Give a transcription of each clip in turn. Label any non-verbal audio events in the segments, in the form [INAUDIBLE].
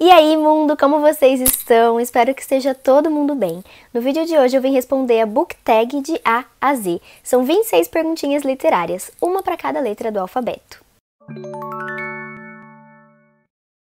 E aí, mundo, como vocês estão? Espero que esteja todo mundo bem. No vídeo de hoje eu vim responder a book tag de A a Z. São 26 perguntinhas literárias, uma para cada letra do alfabeto.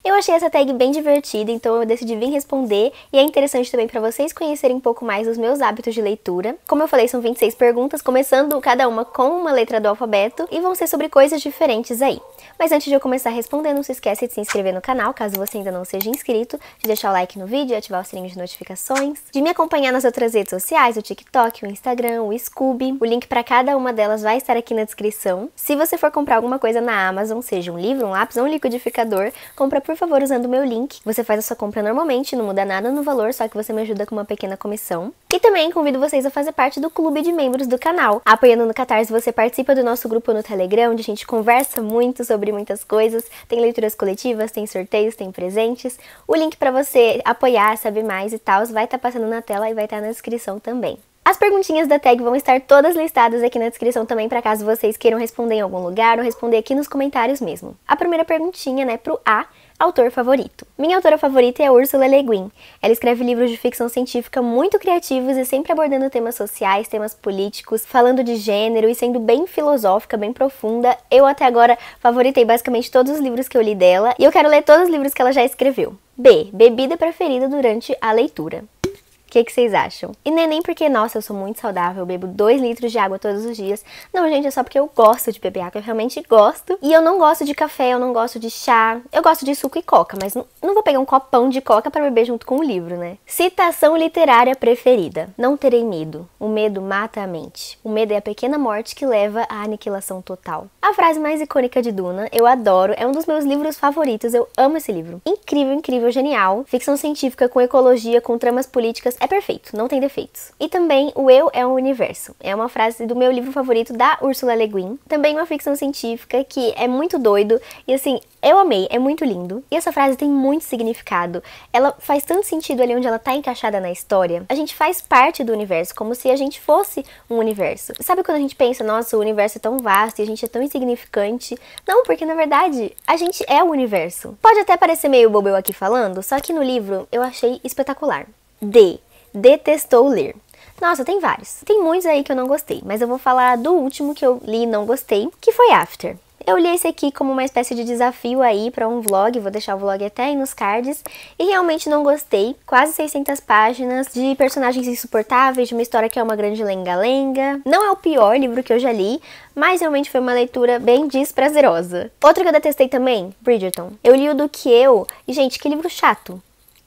Eu achei essa tag bem divertida, então eu decidi vir responder e é interessante também para vocês conhecerem um pouco mais os meus hábitos de leitura. Como eu falei, são 26 perguntas, começando cada uma com uma letra do alfabeto e vão ser sobre coisas diferentes aí. Mas antes de eu começar respondendo, não se esquece de se inscrever no canal, caso você ainda não seja inscrito, de deixar o like no vídeo, ativar o sininho de notificações, de me acompanhar nas outras redes sociais, o TikTok, o Instagram, o Scooby. O link para cada uma delas vai estar aqui na descrição. Se você for comprar alguma coisa na Amazon, seja um livro, um lápis ou um liquidificador, compra por por favor, usando o meu link. Você faz a sua compra normalmente, não muda nada no valor, só que você me ajuda com uma pequena comissão. E também convido vocês a fazer parte do clube de membros do canal. Apoiando no Catarse, você participa do nosso grupo no Telegram, onde a gente conversa muito sobre muitas coisas. Tem leituras coletivas, tem sorteios, tem presentes. O link para você apoiar, saber mais e tal, vai estar tá passando na tela e vai estar tá na descrição também. As perguntinhas da tag vão estar todas listadas aqui na descrição também, para caso vocês queiram responder em algum lugar ou responder aqui nos comentários mesmo. A primeira perguntinha, né, pro A, Autor favorito. Minha autora favorita é Ursula Le Guin. Ela escreve livros de ficção científica muito criativos e sempre abordando temas sociais, temas políticos, falando de gênero e sendo bem filosófica, bem profunda. Eu até agora favoritei basicamente todos os livros que eu li dela e eu quero ler todos os livros que ela já escreveu. B. Bebida preferida durante a leitura que, que vocês acham? E não é nem porque, nossa, eu sou muito saudável, eu bebo 2 litros de água todos os dias. Não, gente, é só porque eu gosto de beber água, eu realmente gosto. E eu não gosto de café, eu não gosto de chá, eu gosto de suco e coca, mas não, não vou pegar um copão de coca para beber junto com o um livro, né? Citação literária preferida. Não terei medo. O medo mata a mente. O medo é a pequena morte que leva à aniquilação total. A frase mais icônica de Duna, eu adoro, é um dos meus livros favoritos, eu amo esse livro. Incrível, incrível, genial. Ficção científica com ecologia, com tramas políticas, é perfeito, não tem defeitos. E também O Eu é um Universo. É uma frase do meu livro favorito da Ursula Le Guin. Também uma ficção científica que é muito doido e assim, eu amei, é muito lindo. E essa frase tem muito significado. Ela faz tanto sentido ali onde ela tá encaixada na história. A gente faz parte do universo, como se a gente fosse um universo. Sabe quando a gente pensa, nossa, o universo é tão vasto e a gente é tão insignificante? Não, porque na verdade a gente é o universo. Pode até parecer meio bobo eu aqui falando, só que no livro eu achei espetacular. D detestou ler. Nossa, tem vários. Tem muitos aí que eu não gostei, mas eu vou falar do último que eu li e não gostei, que foi After. Eu li esse aqui como uma espécie de desafio aí para um vlog, vou deixar o vlog até aí nos cards, e realmente não gostei. Quase 600 páginas de personagens insuportáveis, de uma história que é uma grande lenga-lenga. Não é o pior livro que eu já li, mas realmente foi uma leitura bem desprazerosa. Outro que eu detestei também, Bridgerton. Eu li o do que eu, e gente, que livro chato.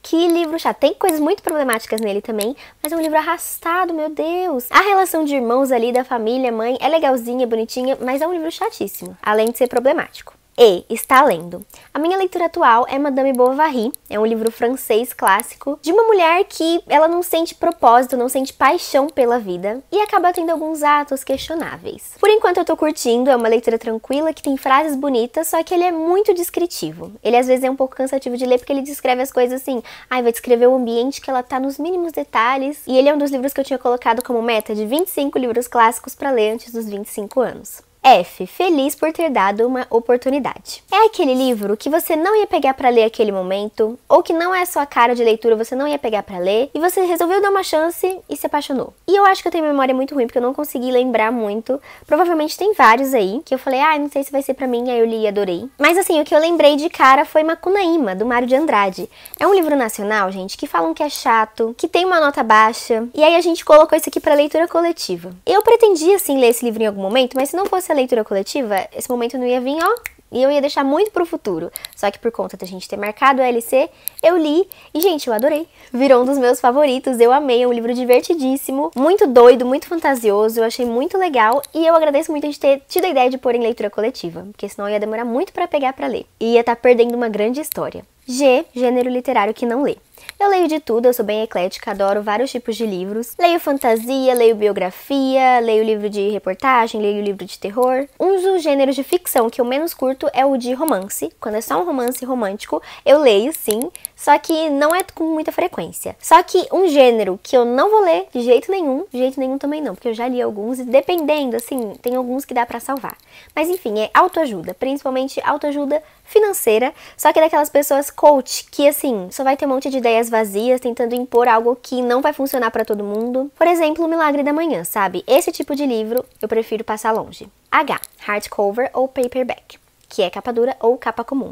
Que livro chato. Tem coisas muito problemáticas nele também, mas é um livro arrastado, meu Deus. A relação de irmãos ali, da família, mãe, é legalzinha, bonitinha, mas é um livro chatíssimo, além de ser problemático e está lendo. A minha leitura atual é Madame Bovary, é um livro francês clássico de uma mulher que ela não sente propósito, não sente paixão pela vida e acaba tendo alguns atos questionáveis. Por enquanto eu tô curtindo, é uma leitura tranquila que tem frases bonitas, só que ele é muito descritivo. Ele às vezes é um pouco cansativo de ler porque ele descreve as coisas assim, ai, ah, vai descrever o ambiente que ela tá nos mínimos detalhes. E ele é um dos livros que eu tinha colocado como meta de 25 livros clássicos para ler antes dos 25 anos. F. Feliz por ter dado uma oportunidade. É aquele livro que você não ia pegar para ler aquele momento, ou que não é sua cara de leitura, você não ia pegar para ler, e você resolveu dar uma chance e se apaixonou. E eu acho que eu tenho memória muito ruim, porque eu não consegui lembrar muito. Provavelmente tem vários aí, que eu falei, ah, não sei se vai ser para mim, aí eu li e adorei. Mas assim, o que eu lembrei de cara foi Macunaíma, do Mário de Andrade. É um livro nacional, gente, que falam que é chato, que tem uma nota baixa, e aí a gente colocou isso aqui para leitura coletiva. Eu pretendia, assim, ler esse livro em algum momento, mas se não fosse fosse a leitura coletiva, esse momento não ia vir, ó, e eu ia deixar muito pro futuro. Só que por conta da gente ter marcado a LC, eu li e, gente, eu adorei. Virou um dos meus favoritos, eu amei, é um livro divertidíssimo, muito doido, muito fantasioso, eu achei muito legal e eu agradeço muito a gente ter tido a ideia de pôr em leitura coletiva, porque senão ia demorar muito para pegar para ler. E ia estar tá perdendo uma grande história. G, gênero literário que não lê. Eu leio de tudo, eu sou bem eclética, adoro vários tipos de livros. Leio fantasia, leio biografia, leio livro de reportagem, leio livro de terror. Um dos gêneros de ficção que eu menos curto é o de romance. Quando é só um romance romântico, eu leio sim, só que não é com muita frequência. Só que um gênero que eu não vou ler de jeito nenhum, de jeito nenhum também não, porque eu já li alguns e dependendo, assim, tem alguns que dá para salvar. Mas enfim, é autoajuda, principalmente autoajuda financeira, só que é daquelas pessoas coach que assim, só vai ter um monte de ideia ideias vazias tentando impor algo que não vai funcionar para todo mundo. Por exemplo, O Milagre da Manhã, sabe? Esse tipo de livro eu prefiro passar longe. H. Hardcover ou paperback que é capa dura ou capa comum.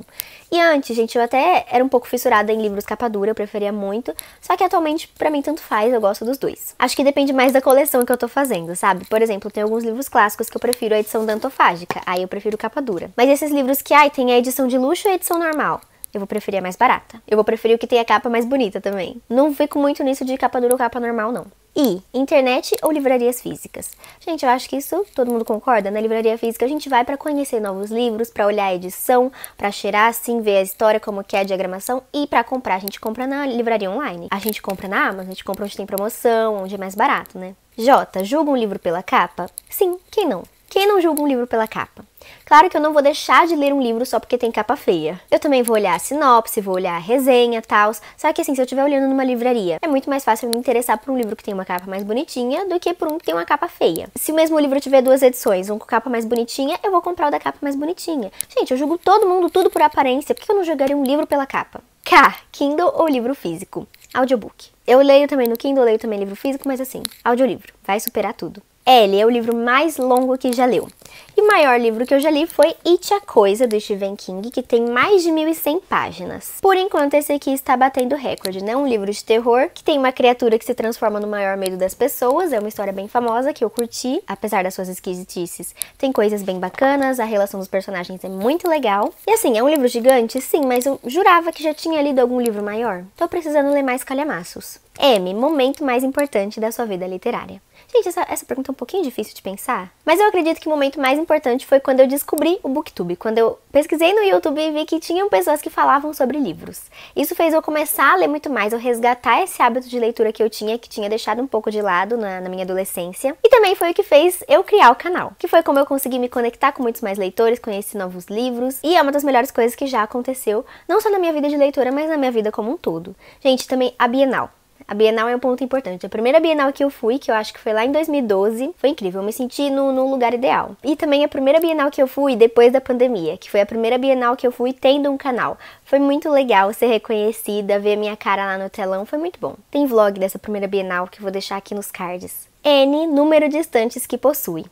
E antes, gente, eu até era um pouco fissurada em livros capa dura, eu preferia muito, só que atualmente para mim tanto faz, eu gosto dos dois. Acho que depende mais da coleção que eu tô fazendo, sabe? Por exemplo, tem alguns livros clássicos que eu prefiro a edição dantofágica, aí eu prefiro capa dura. Mas esses livros que ai tem a edição de luxo e a edição normal eu vou preferir a mais barata. Eu vou preferir o que tem a capa mais bonita também. Não fico muito nisso de capa dura ou capa normal, não. E internet ou livrarias físicas? Gente, eu acho que isso todo mundo concorda. Na livraria física a gente vai para conhecer novos livros, para olhar a edição, para cheirar assim, ver a história, como que é a diagramação e para comprar. A gente compra na livraria online. A gente compra na Amazon, a gente compra onde tem promoção, onde é mais barato, né? J, julga um livro pela capa? Sim, quem não? Quem não julga um livro pela capa? Claro que eu não vou deixar de ler um livro só porque tem capa feia. Eu também vou olhar a sinopse, vou olhar a resenha, tal. Só que assim, se eu estiver olhando numa livraria, é muito mais fácil me interessar por um livro que tem uma capa mais bonitinha do que por um que tem uma capa feia. Se o mesmo livro tiver duas edições, um com capa mais bonitinha, eu vou comprar o da capa mais bonitinha. Gente, eu julgo todo mundo tudo por aparência, por que eu não julgaria um livro pela capa? K, Kindle ou livro físico? Audiobook. Eu leio também no Kindle, leio também livro físico, mas assim, audiolivro, vai superar tudo. L é o livro mais longo que já leu. E o maior livro que eu já li foi It a Coisa, do Stephen King, que tem mais de 1.100 páginas. Por enquanto, esse aqui está batendo recorde, né? Um livro de terror que tem uma criatura que se transforma no maior medo das pessoas. É uma história bem famosa que eu curti, apesar das suas esquisitices. Tem coisas bem bacanas, a relação dos personagens é muito legal. E assim, é um livro gigante? Sim, mas eu jurava que já tinha lido algum livro maior. Tô precisando ler mais calhamaços. M, momento mais importante da sua vida literária. Gente, essa, essa pergunta é um pouquinho difícil de pensar, mas eu acredito que o momento mais importante foi quando eu descobri o Booktube, quando eu pesquisei no YouTube e vi que tinham pessoas que falavam sobre livros. Isso fez eu começar a ler muito mais, eu resgatar esse hábito de leitura que eu tinha, que tinha deixado um pouco de lado na, na minha adolescência. E também foi o que fez eu criar o canal, que foi como eu consegui me conectar com muitos mais leitores, conhecer novos livros, e é uma das melhores coisas que já aconteceu, não só na minha vida de leitora, mas na minha vida como um todo. Gente, também a Bienal. A Bienal é um ponto importante. A primeira Bienal que eu fui, que eu acho que foi lá em 2012, foi incrível. Eu me senti no, no lugar ideal. E também a primeira Bienal que eu fui depois da pandemia, que foi a primeira Bienal que eu fui tendo um canal. Foi muito legal ser reconhecida, ver minha cara lá no telão, foi muito bom. Tem vlog dessa primeira Bienal que eu vou deixar aqui nos cards. N número de estantes que possui.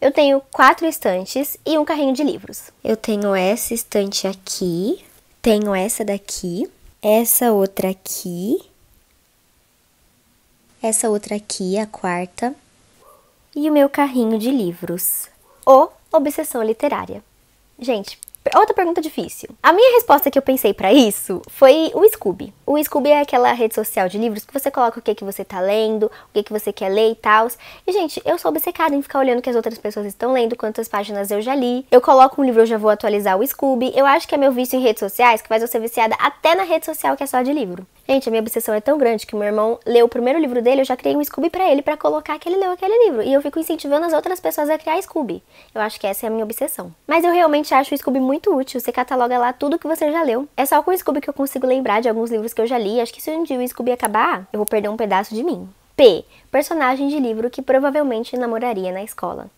Eu tenho quatro estantes e um carrinho de livros. Eu tenho essa estante aqui, tenho essa daqui, essa outra aqui essa outra aqui, a quarta, e o meu carrinho de livros, ou obsessão literária. Gente, outra pergunta difícil. A minha resposta que eu pensei para isso foi o Scooby. O Scooby é aquela rede social de livros que você coloca o que, que você tá lendo, o que, que você quer ler e tal. E, gente, eu sou obcecada em ficar olhando o que as outras pessoas estão lendo, quantas páginas eu já li. Eu coloco um livro, eu já vou atualizar o Scooby. Eu acho que é meu vício em redes sociais que faz eu ser viciada até na rede social que é só de livro. Gente, a minha obsessão é tão grande que meu irmão leu o primeiro livro dele, eu já criei um Scooby para ele para colocar que ele leu aquele livro. E eu fico incentivando as outras pessoas a criar Scooby. Eu acho que essa é a minha obsessão. Mas eu realmente acho o Scooby muito útil. Você cataloga lá tudo que você já leu. É só com o Scooby que eu consigo lembrar de alguns livros que eu já li. Acho que se um dia o Scooby acabar, eu vou perder um pedaço de mim. P. Personagem de livro que provavelmente namoraria na escola.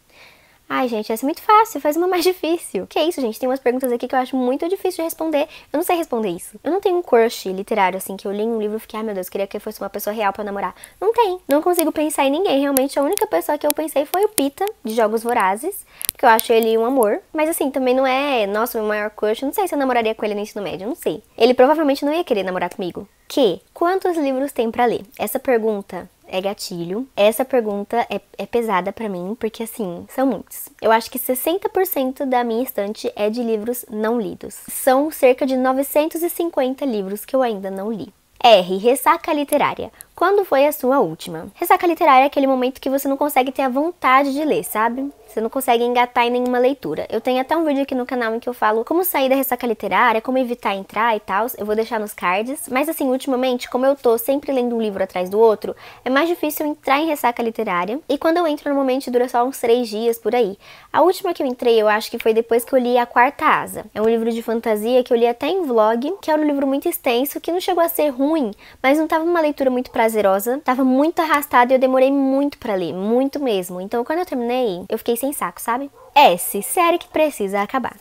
Ai, gente, essa é muito fácil, faz uma mais [LAUGHS] difícil. Que é isso, gente? Tem umas perguntas aqui que eu acho muito difícil de responder. Eu não sei responder isso. Eu não tenho um crush literário, assim, que eu li um livro e fiquei, ai ah, meu Deus, queria que fosse uma pessoa real para namorar. Não tem. Não consigo pensar em ninguém. Realmente, a única pessoa que eu pensei foi o Pita, de Jogos Vorazes, porque eu acho ele um amor. Mas assim, também não é, nossa, meu maior crush. Não sei se eu namoraria com ele no ensino médio, não sei. Ele provavelmente não ia querer namorar comigo. Que? Quantos livros tem para ler? Essa pergunta é gatilho? Essa pergunta é, é pesada para mim, porque assim, são muitos. Eu acho que 60% da minha estante é de livros não lidos. São cerca de 950 livros que eu ainda não li. R. Ressaca literária. Quando foi a sua última? Ressaca literária é aquele momento que você não consegue ter a vontade de ler, sabe? Você não consegue engatar em nenhuma leitura. Eu tenho até um vídeo aqui no canal em que eu falo como sair da ressaca literária, como evitar entrar e tal. Eu vou deixar nos cards. Mas assim, ultimamente, como eu tô sempre lendo um livro atrás do outro, é mais difícil entrar em ressaca literária. E quando eu entro, normalmente dura só uns três dias por aí. A última que eu entrei, eu acho que foi depois que eu li A Quarta Asa. É um livro de fantasia que eu li até em vlog, que era um livro muito extenso, que não chegou a ser ruim, mas não tava uma leitura muito pra prazerosa, tava muito arrastada e eu demorei muito para ler, muito mesmo. Então quando eu terminei, eu fiquei sem saco, sabe? S, série que precisa acabar.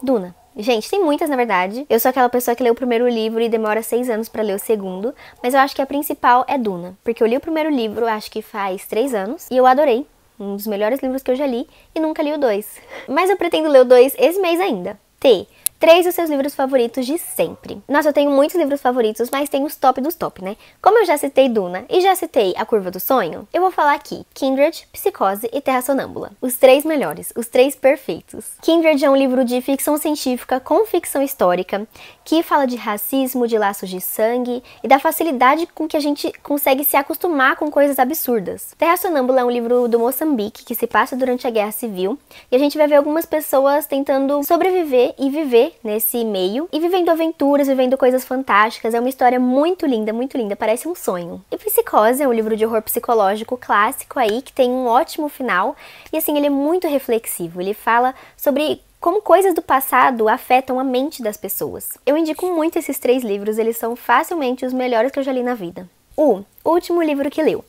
Duna. Gente, tem muitas na verdade. Eu sou aquela pessoa que lê o primeiro livro e demora seis anos para ler o segundo, mas eu acho que a principal é Duna, porque eu li o primeiro livro, acho que faz três anos, e eu adorei. Um dos melhores livros que eu já li e nunca li o dois. Mas eu pretendo ler o dois esse mês ainda. T três dos seus livros favoritos de sempre. Nossa, eu tenho muitos livros favoritos, mas tem os top dos top, né? Como eu já citei Duna e já citei A Curva do Sonho, eu vou falar aqui Kindred, Psicose e Terra Sonâmbula. Os três melhores, os três perfeitos. Kindred é um livro de ficção científica com ficção histórica que fala de racismo, de laços de sangue e da facilidade com que a gente consegue se acostumar com coisas absurdas. Terra Sonâmbula é um livro do Moçambique que se passa durante a Guerra Civil e a gente vai ver algumas pessoas tentando sobreviver e viver nesse meio e vivendo aventuras, vivendo coisas fantásticas. É uma história muito linda, muito linda, parece um sonho. E Psicose é um livro de horror psicológico clássico aí que tem um ótimo final e assim ele é muito reflexivo. Ele fala sobre como coisas do passado afetam a mente das pessoas. Eu indico muito esses três livros, eles são facilmente os melhores que eu já li na vida. O último livro que leu,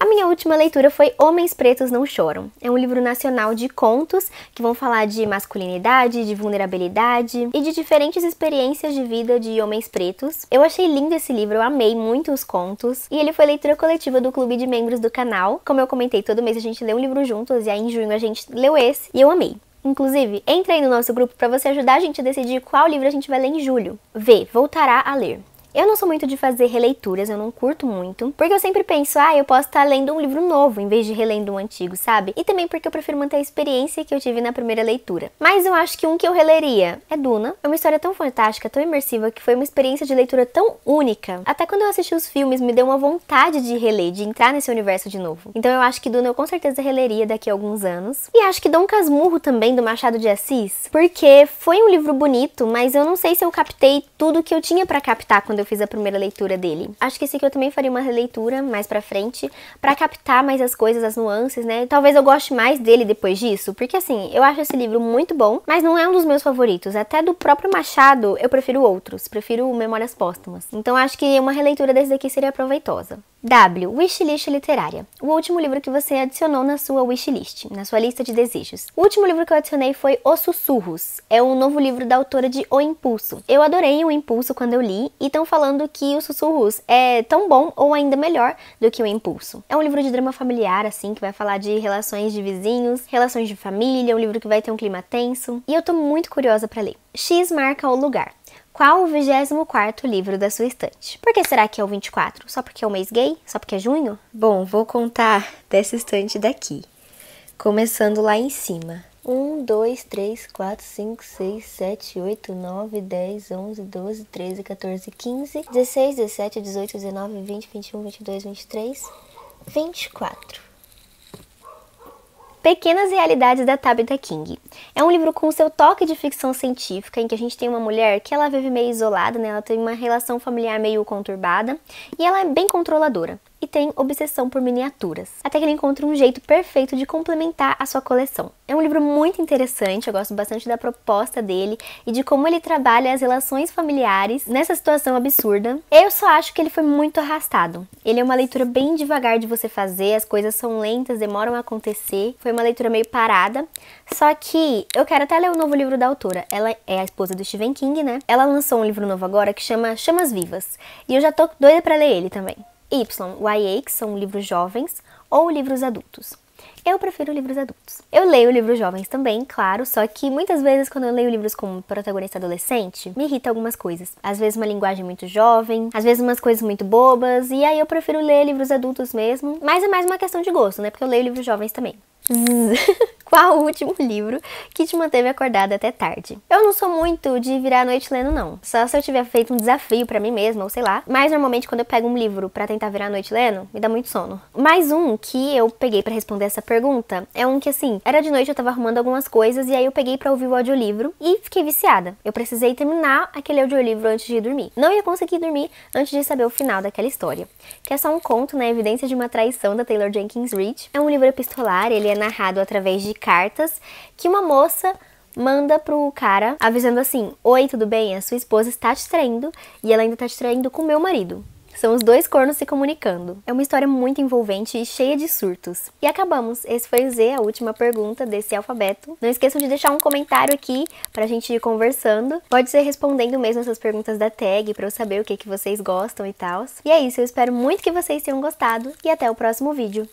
a minha última leitura foi Homens Pretos Não Choram. É um livro nacional de contos que vão falar de masculinidade, de vulnerabilidade e de diferentes experiências de vida de homens pretos. Eu achei lindo esse livro, eu amei muito os contos e ele foi leitura coletiva do clube de membros do canal. Como eu comentei, todo mês a gente lê um livro juntos e aí em junho a gente leu esse e eu amei. Inclusive, entre aí no nosso grupo para você ajudar a gente a decidir qual livro a gente vai ler em julho. V, voltará a ler. Eu não sou muito de fazer releituras, eu não curto muito, porque eu sempre penso, ah, eu posso estar tá lendo um livro novo em vez de relendo um antigo, sabe? E também porque eu prefiro manter a experiência que eu tive na primeira leitura. Mas eu acho que um que eu releria é Duna. É uma história tão fantástica, tão imersiva, que foi uma experiência de leitura tão única. Até quando eu assisti os filmes, me deu uma vontade de reler, de entrar nesse universo de novo. Então eu acho que Duna eu com certeza releria daqui a alguns anos. E acho que Dom Casmurro também, do Machado de Assis, porque foi um livro bonito, mas eu não sei se eu captei tudo que eu tinha para captar quando quando eu fiz a primeira leitura dele. Acho que esse aqui eu também faria uma releitura mais pra frente, para captar mais as coisas, as nuances, né? Talvez eu goste mais dele depois disso, porque assim, eu acho esse livro muito bom, mas não é um dos meus favoritos. Até do próprio Machado, eu prefiro outros, prefiro Memórias Póstumas. Então acho que uma releitura desse daqui seria proveitosa. W. Wishlist literária. O último livro que você adicionou na sua wishlist, na sua lista de desejos. O último livro que eu adicionei foi Os Sussurros. É um novo livro da autora de O Impulso. Eu adorei O Impulso quando eu li, então falando que Os Sussurros é tão bom ou ainda melhor do que O Impulso. É um livro de drama familiar, assim, que vai falar de relações de vizinhos, relações de família, um livro que vai ter um clima tenso, e eu tô muito curiosa para ler. X marca o lugar. Qual o 24 livro da sua estante? Por que será que é o 24? Só porque é o mês gay? Só porque é junho? Bom, vou contar dessa estante daqui. Começando lá em cima. 1, 2, 3, 4, 5, 6, 7, 8, 9, 10, 11, 12, 13, 14, 15, 16, 17, 18, 19, 20, 21, 22, 23, 24. Pequenas Realidades da Tabitha King. É um livro com seu toque de ficção científica, em que a gente tem uma mulher que ela vive meio isolada, né? Ela tem uma relação familiar meio conturbada e ela é bem controladora tem obsessão por miniaturas, até que ele encontra um jeito perfeito de complementar a sua coleção. É um livro muito interessante, eu gosto bastante da proposta dele e de como ele trabalha as relações familiares nessa situação absurda. Eu só acho que ele foi muito arrastado. Ele é uma leitura bem devagar de você fazer, as coisas são lentas, demoram a acontecer. Foi uma leitura meio parada, só que eu quero até ler o um novo livro da autora. Ela é a esposa do Stephen King, né? Ela lançou um livro novo agora que chama Chamas Vivas. E eu já tô doida para ler ele também. Y, YA, que são livros jovens, ou livros adultos. Eu prefiro livros adultos. Eu leio livros jovens também, claro, só que muitas vezes quando eu leio livros com protagonista adolescente, me irrita algumas coisas. Às vezes uma linguagem muito jovem, às vezes umas coisas muito bobas, e aí eu prefiro ler livros adultos mesmo. Mas é mais uma questão de gosto, né? Porque eu leio livros jovens também. [LAUGHS] Qual o último livro que te manteve acordada até tarde? Eu não sou muito de virar a noite lendo, não. Só se eu tiver feito um desafio para mim mesma, ou sei lá. Mas normalmente quando eu pego um livro para tentar virar a noite lendo, me dá muito sono. Mais um que eu peguei para responder essa pergunta é um que assim, era de noite, eu tava arrumando algumas coisas e aí eu peguei para ouvir o audiolivro e fiquei viciada. Eu precisei terminar aquele audiolivro antes de dormir. Não ia conseguir dormir antes de saber o final daquela história. Que é só um conto, né? Evidência de uma traição da Taylor Jenkins Reid. É um livro epistolar, ele é narrado através de cartas que uma moça manda pro cara avisando assim: Oi, tudo bem? A sua esposa está te traindo e ela ainda está te traindo com meu marido. São os dois cornos se comunicando. É uma história muito envolvente e cheia de surtos. E acabamos. Esse foi o Z, a última pergunta desse alfabeto. Não esqueçam de deixar um comentário aqui pra gente ir conversando. Pode ser respondendo mesmo essas perguntas da tag pra eu saber o que, que vocês gostam e tal. E é isso, eu espero muito que vocês tenham gostado e até o próximo vídeo.